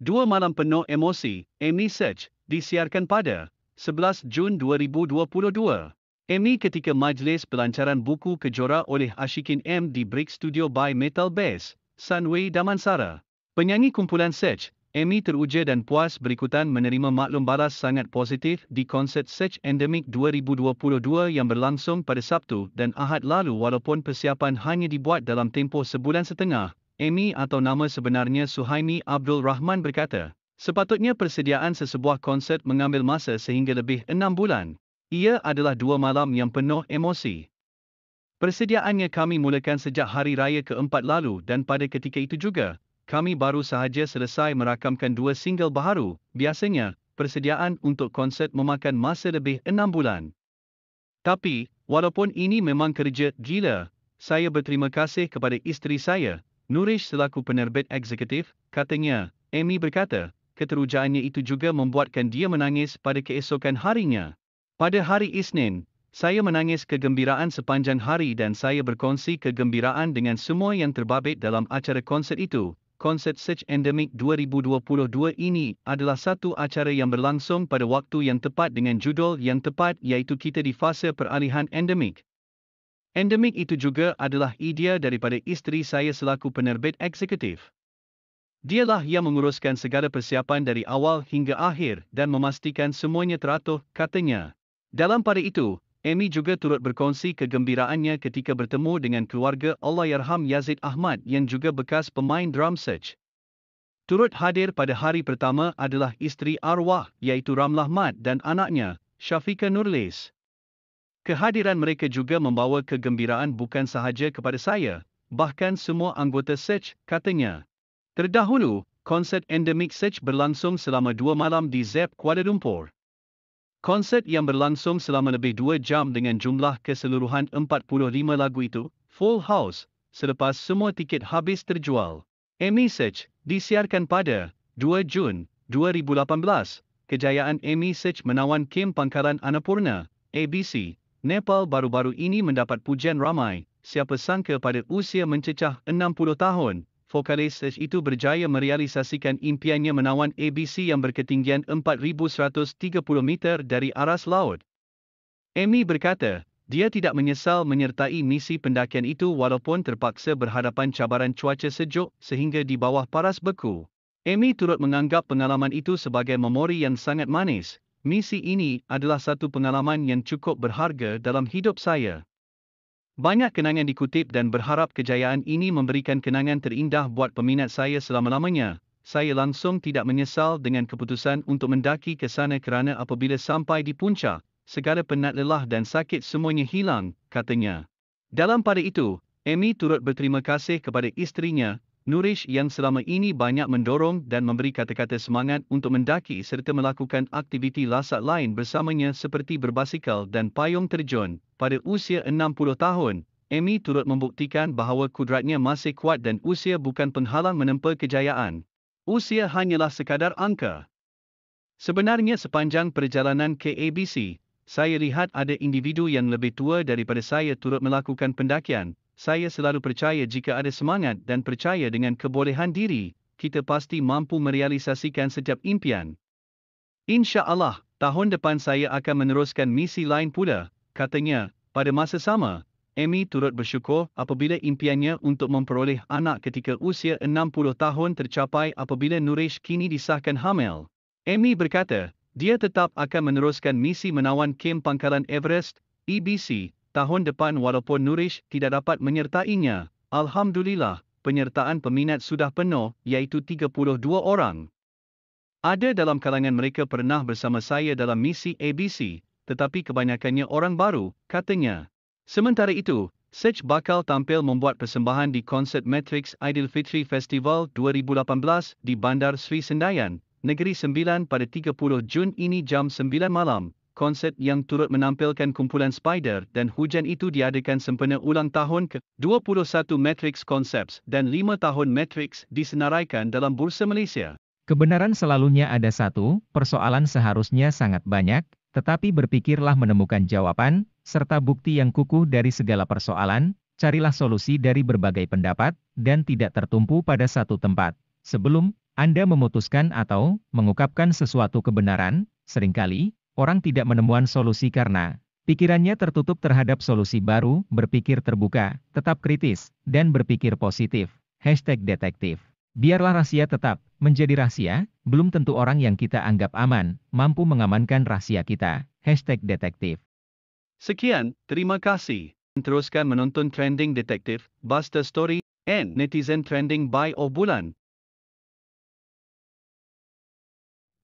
Dua Malam Penuh Emosi, Amy Search, disiarkan pada 11 Jun 2022. Amy ketika majlis pelancaran buku kejora oleh Ashikin M di Brick Studio by Metal Bass, Sunway Damansara. Penyanyi kumpulan Search, Amy teruja dan puas berikutan menerima maklum balas sangat positif di konsert Search Endemic 2022 yang berlangsung pada Sabtu dan Ahad lalu walaupun persiapan hanya dibuat dalam tempoh sebulan setengah, Amy atau nama sebenarnya Suhaimi Abdul Rahman berkata, sepatutnya persediaan sesebuah konsert mengambil masa sehingga lebih enam bulan. Ia adalah dua malam yang penuh emosi. Persediaannya kami mulakan sejak hari raya keempat lalu dan pada ketika itu juga, kami baru sahaja selesai merakamkan dua single baru. Biasanya, persediaan untuk konsert memakan masa lebih enam bulan. Tapi, walaupun ini memang kerja gila, saya berterima kasih kepada isteri saya, Nurish selaku penerbit eksekutif, katanya, Amy berkata, keterujaannya itu juga membuatkan dia menangis pada keesokan harinya. Pada hari Isnin, saya menangis kegembiraan sepanjang hari dan saya berkongsi kegembiraan dengan semua yang terbabit dalam acara konsert itu. Konsert Search Endemic 2022 ini adalah satu acara yang berlangsung pada waktu yang tepat dengan judul yang tepat iaitu kita di fasa peralihan endemik. Endemik itu juga adalah idea daripada isteri saya selaku penerbit eksekutif. Dialah yang menguruskan segala persiapan dari awal hingga akhir dan memastikan semuanya teratur, katanya. Dalam pada itu, Amy juga turut berkongsi kegembiraannya ketika bertemu dengan keluarga Allahyarham Yazid Ahmad yang juga bekas pemain drum search. Turut hadir pada hari pertama adalah isteri arwah iaitu Ramlah Mat dan anaknya, Syafiqah Nurlis. Kehadiran mereka juga membawa kegembiraan bukan sahaja kepada saya, bahkan semua anggota SEC, katanya. Terdahulu, konsert endemic SEC berlangsung selama dua malam di ZEP Kuala Lumpur. Konsert yang berlangsung selama lebih dua jam dengan jumlah keseluruhan 45 lagu itu, Full House, selepas semua tiket habis terjual. Amy Search disiarkan pada 2 Jun 2018. Kejayaan Amy Search menawan Kim Pangkalan anapurna, ABC. Nepal baru-baru ini mendapat pujian ramai, siapa sangka pada usia mencecah 60 tahun, vokalis itu berjaya merealisasikan impiannya menawan ABC yang berketinggian 4,130 meter dari aras laut. Amy berkata, dia tidak menyesal menyertai misi pendakian itu walaupun terpaksa berhadapan cabaran cuaca sejuk sehingga di bawah paras beku. Amy turut menganggap pengalaman itu sebagai memori yang sangat manis, misi ini adalah satu pengalaman yang cukup berharga dalam hidup saya. Banyak kenangan dikutip dan berharap kejayaan ini memberikan kenangan terindah buat peminat saya selama-lamanya. Saya langsung tidak menyesal dengan keputusan untuk mendaki ke sana kerana apabila sampai di puncak, segala penat lelah dan sakit semuanya hilang, katanya. Dalam pada itu, Amy turut berterima kasih kepada istrinya. Nurish yang selama ini banyak mendorong dan memberi kata-kata semangat untuk mendaki serta melakukan aktiviti lasak lain bersamanya seperti berbasikal dan payung terjun. Pada usia 60 tahun, Amy turut membuktikan bahawa kudratnya masih kuat dan usia bukan penghalang menempa kejayaan. Usia hanyalah sekadar angka. Sebenarnya sepanjang perjalanan ke ABC, saya lihat ada individu yang lebih tua daripada saya turut melakukan pendakian, saya selalu percaya jika ada semangat dan percaya dengan kebolehan diri, kita pasti mampu merealisasikan setiap impian. Insya Allah, tahun depan saya akan meneruskan misi lain pula, katanya. Pada masa sama, Amy turut bersyukur apabila impiannya untuk memperoleh anak ketika usia 60 tahun tercapai apabila Nurish kini disahkan hamil. Amy berkata, dia tetap akan meneruskan misi menawan kem pangkalan Everest, EBC, tahun depan walaupun Nurish tidak dapat menyertainya. Alhamdulillah, penyertaan peminat sudah penuh iaitu 32 orang. Ada dalam kalangan mereka pernah bersama saya dalam misi ABC, tetapi kebanyakannya orang baru, katanya. Sementara itu, Sech bakal tampil membuat persembahan di konsert Matrix Fitri Festival 2018 di Bandar Sri Sendayan, Negeri Sembilan pada 30 Jun ini jam 9 malam, konsert yang turut menampilkan kumpulan Spider dan Hujan itu diadakan sempena ulang tahun ke-21 Matrix Concepts dan 5 tahun Matrix disenaraikan dalam Bursa Malaysia. Kebenaran selalunya ada satu, persoalan seharusnya sangat banyak, tetapi berpikirlah menemukan jawaban, serta bukti yang kukuh dari segala persoalan, carilah solusi dari berbagai pendapat, dan tidak tertumpu pada satu tempat. Sebelum anda memutuskan atau mengungkapkan sesuatu kebenaran, seringkali orang tidak menemukan solusi karena pikirannya tertutup terhadap solusi baru, berpikir terbuka, tetap kritis, dan berpikir positif. Hashtag detektif. Biarlah rahasia tetap menjadi rahasia, belum tentu orang yang kita anggap aman mampu mengamankan rahasia kita. Hashtag detektif. Sekian, terima kasih. Teruskan menonton Trending Detektif, Buster Story, and Netizen Trending by Obulan.